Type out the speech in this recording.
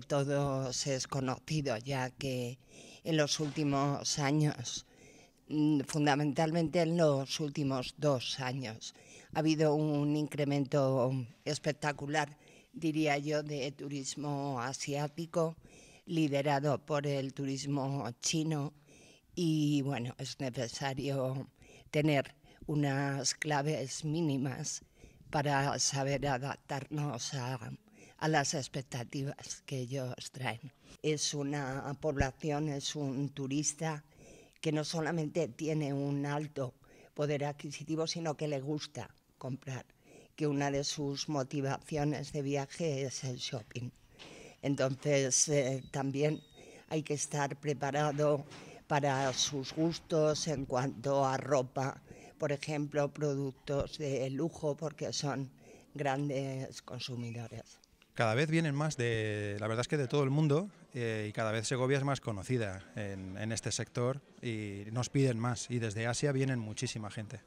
todo todos es conocido, ya que en los últimos años, mm, fundamentalmente en los últimos dos años, ha habido un incremento espectacular, diría yo, de turismo asiático, liderado por el turismo chino, y bueno, es necesario tener unas claves mínimas para saber adaptarnos a a las expectativas que ellos traen. Es una población, es un turista que no solamente tiene un alto poder adquisitivo, sino que le gusta comprar, que una de sus motivaciones de viaje es el shopping. Entonces, eh, también hay que estar preparado para sus gustos en cuanto a ropa, por ejemplo, productos de lujo, porque son grandes consumidores. Cada vez vienen más de, la verdad es que de todo el mundo eh, y cada vez Segovia es más conocida en este sector y nos piden más y desde Asia vienen muchísima gente.